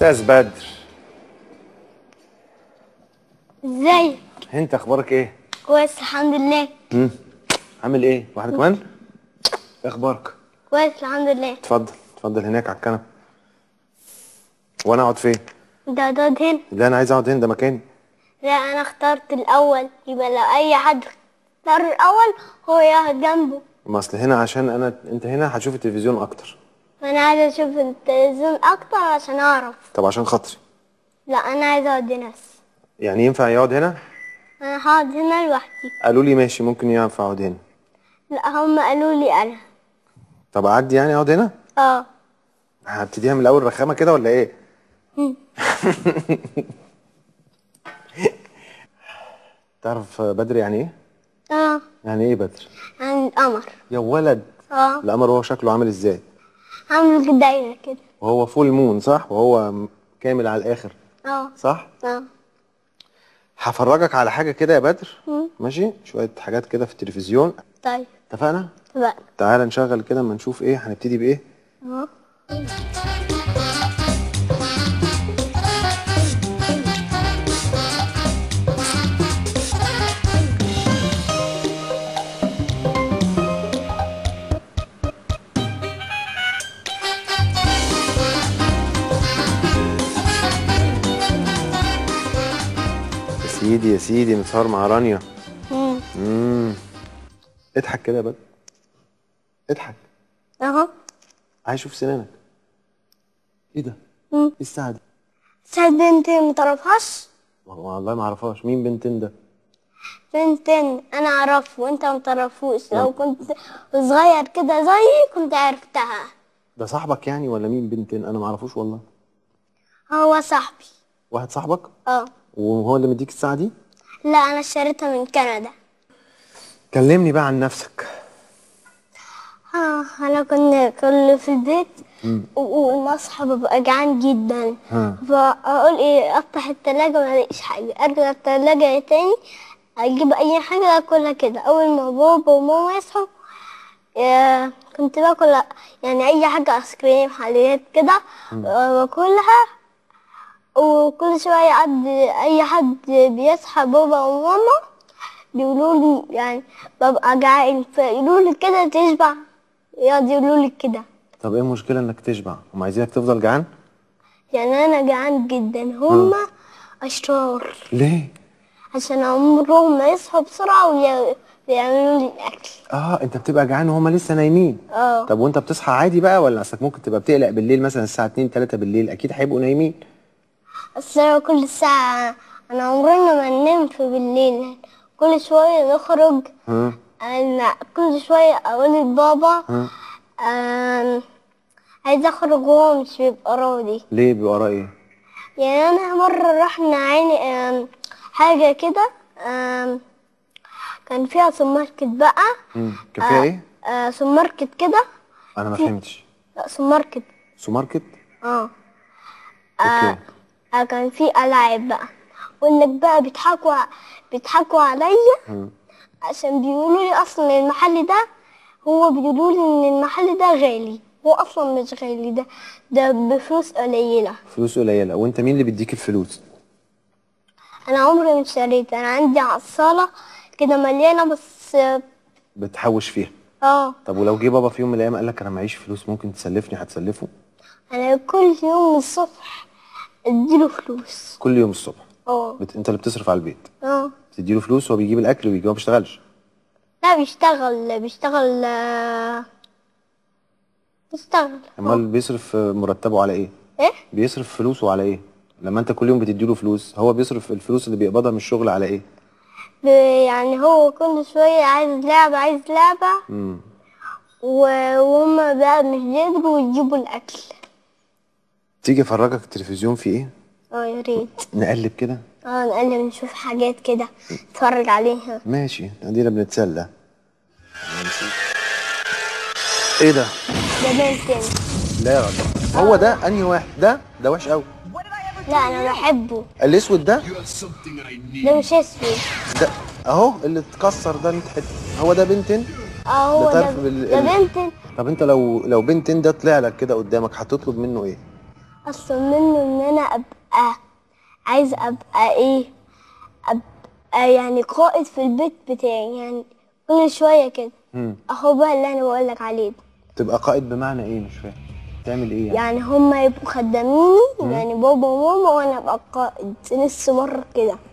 استاذ بدر ازيك انت اخبارك ايه كويس الحمد لله امم عامل ايه واحده كمان ايه اخبارك كويس الحمد لله اتفضل اتفضل هناك على الكنبه وانا اقعد فين ده اقعد هنا لا انا عايز اقعد هنا ده مكاني لا انا اخترت الاول يبقى لو اي حد اختار الاول هو يقعد جنبه ما اصل هنا عشان انا انت هنا هتشوف التلفزيون اكتر ما انا عايزه اشوف التلفزيون اكتر عشان اعرف طب عشان خاطري لا انا عايزه اقعد هنا بس يعني ينفع يقعد هنا انا هقعد هنا لوحدي قالوا لي ماشي ممكن ينفع اقعد هنا لا هم قالوا لي انا طب اعدي يعني اقعد هنا اه هبتديها من الاول رخامه كده ولا ايه تعرف بدر يعني ايه اه يعني ايه بدر يعني القمر يا ولد اه القمر هو شكله عامل ازاي عامل دايره كده وهو فول مون صح وهو كامل على الاخر اه صح اه هفرجك على حاجه كده يا بدر مم. ماشي شويه حاجات كده في التلفزيون طيب اتفقنا اتفقنا تعالى نشغل كده اما نشوف ايه هنبتدي بايه اه سيدي يا سيدي متصور مع رانيا امم اضحك كده يا بدر اضحك اهو عايز اشوف سنانك ايه ده؟ ايه الساعه دي؟ ساعه بنتين ما تعرفهاش؟ والله ما اعرفهاش مين بنتين ده؟ بنتين انا اعرفه وانت ما تعرفوش لو كنت صغير كده زيي كنت عرفتها ده صاحبك يعني ولا مين بنتين انا ما اعرفوش والله هو صاحبي واحد صاحبك؟ اه وهو اللي مديك الساعه دي لا انا اشتريتها من كندا كلمني بقى عن نفسك اه انا كنت كل في البيت وما اصحى ببقى جعان جدا فاقول ايه افتح التلاجة ما الاقيش حاجه ارجع التلاجة تاني اجيب اي حاجه اكلها كده اول ما بابا وماما يصحوا كنت باكل يعني اي حاجه ايس كريم حلويات كده باكلها وكل شوية حد أي حد بيصحى بابا وماما بيقولوا لي يعني ببقى جعان فيقولوا لي كده تشبع يقعد يقولوا لي كده طب ايه المشكلة انك تشبع؟ هم عايزينك تفضل جعان؟ يعني انا جعان جدا هما اشرار ليه؟ عشان عمرهم ما يصحوا بسرعة ويعملوا لي الاكل اه انت بتبقى جعان وهما لسه نايمين اه طب وانت بتصحى عادي بقى ولا اصلك ممكن تبقى بتقلق بالليل مثلا الساعة 2 3 بالليل اكيد هيبقوا نايمين أصل كل ساعة أنا عمرنا ما ننام في بالليل كل شوية نخرج أنا كل شوية أقول لبابا عايز أخرج وهو مش بيبقى راضي ليه بيبقى راضي؟ إيه؟ يعني أنا مرة رحنا عيني حاجة كده كان فيها سوبر ماركت بقى كان آه، فيها إيه؟ آه، سوبر ماركت كده أنا ما فهمتش لا سوبر ماركت سوبر ماركت؟ آه أوكي آه، آه، كان في ألاعب بقى وإنك بقى بيضحكوا بيضحكوا عليا عشان بيقولوا لي أصلا المحل ده هو بيقولوا لي إن المحل ده غالي هو أصلا مش غالي ده ده بفلوس قليلة فلوس قليلة وأنت مين اللي بيديك الفلوس؟ أنا عمري ما اشتريت أنا عندي عصالة كده مليانة بس بتحوش فيها اه طب ولو جه بابا في يوم من الأيام قال لك أنا معيش فلوس ممكن تسلفني هتسلفه؟ أنا كل يوم الصبح اديله فلوس كل يوم الصبح اه بت... انت اللي بتصرف على البيت اه بتديله فلوس وهو بيجيب الاكل ويجي ما بيشتغلش لا بيشتغل بيشتغل آه، بيشتغل امال بيصرف مرتبه على ايه؟ ايه؟ بيصرف فلوسه على ايه؟ لما انت كل يوم بتديله فلوس هو بيصرف الفلوس اللي بيقبضها من الشغل على ايه؟ يعني هو كل شويه عايز لعبه عايز لعبه امم وهم بقى مش بيجيبوا يجيبوا الاكل تيجي افرجك التلفزيون في ايه؟ اه يا ريت نقلب كده؟ اه نقلب نشوف حاجات كده نتفرج عليها ماشي ادينا بنتسلى ماشي ايه ده؟ ده بنتين لا يا رب. هو ده انهي واحد؟ ده ده وحش قوي لا انا بحبه الاسود ده ده مش اسود ده اهو اللي اتكسر ده حته هو ده بنتين؟ اه هو ده, ده, ده بنتين طب انت لو لو بنتين ده طلع لك كده قدامك هتطلب منه ايه؟ أصمم إن أنا أبقى عايز أبقى إيه أبقى يعني قائد في البيت بتاعي يعني كل شوية كده أهو بقى اللي أنا بقولك عليه ده تبقى قائد بمعنى إيه مش فاهم تعمل إيه يعني, يعني هما يبقوا خداميني يعني بابا وماما وأنا أبقى قائد نص مرة كده